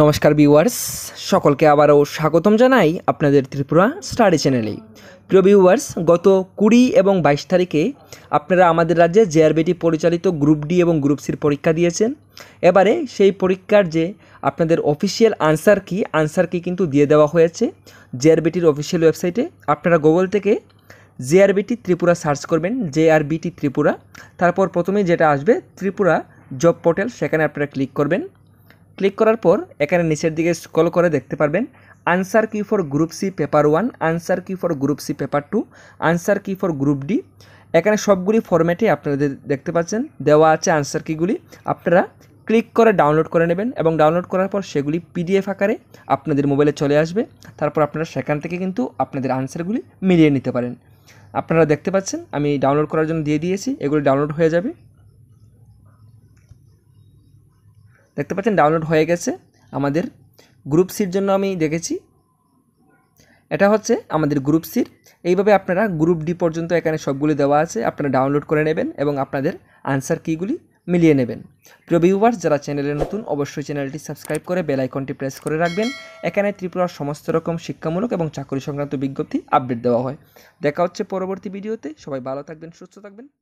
নমস্কার ভিউয়ার্স সকলকে আবারও স্বাগতম জানাই আপনাদের ত্রিপুরা স্টাডি চ্যানেলে প্রিয় ভিউয়ার্স গত কুড়ি এবং বাইশ তারিখে আপনারা আমাদের রাজ্যে জেআরবিটি পরিচালিত গ্রুপ ডি এবং গ্রুপ সির পরীক্ষা দিয়েছেন এবারে সেই পরীক্ষার যে আপনাদের অফিসিয়াল আনসার কি আনসার কি কিন্তু দিয়ে দেওয়া হয়েছে জেআরবিটির অফিসিয়াল ওয়েবসাইটে আপনারা গুগল থেকে জেআরবিটি ত্রিপুরা সার্চ করবেন জেআরবিটি ত্রিপুরা তারপর প্রথমে যেটা আসবে ত্রিপুরা জব পোর্টাল সেখানে আপনারা ক্লিক করবেন ক্লিক করার পর এখানে নিচের দিকে স্ক্রল করে দেখতে পারবেন answer key for group C paper one answer key for group C paper two answer key for group D এখানে সবগুলি ফর্ম্যাটে আপনারা দেখতে পাচ্ছেন দেওয়া আছে আনসার কিগুলি আপনারা ক্লিক করে ডাউনলোড করে নেবেন এবং ডাউনলোড করার পর সেগুলি পিডিএফ আকারে আপনাদের মোবাইলে চলে আসবে তারপর আপনারা সেখান থেকে কিন্তু আপনাদের আনসারগুলি মিলিয়ে নিতে পারেন আপনারা দেখতে পাচ্ছেন আমি ডাউনলোড করার জন্য দিয়ে দিয়েছি এগুলি ডাউনলোড হয়ে যাবে দেখতে পাচ্ছেন ডাউনলোড হয়ে গেছে আমাদের গ্রুপ সির জন্য আমি দেখেছি এটা হচ্ছে আমাদের গ্রুপ সির এইভাবে আপনারা গ্রুপ ডি পর্যন্ত এখানে সবগুলি দেওয়া আছে আপনারা ডাউনলোড করে নেবেন এবং আপনাদের আনসার কীগুলি মিলিয়ে নেবেন প্রিয় ভিউয়ার্স যারা চ্যানেলে নতুন অবশ্যই চ্যানেলটি সাবস্ক্রাইব করে বেল প্রেস করে রাখবেন এখানে ত্রিপুরার সমস্ত রকম শিক্ষামূলক এবং চাকরি সংক্রান্ত বিজ্ঞপ্তি আপডেট দেওয়া হয় দেখা হচ্ছে পরবর্তী ভিডিওতে সবাই ভালো থাকবেন সুস্থ থাকবেন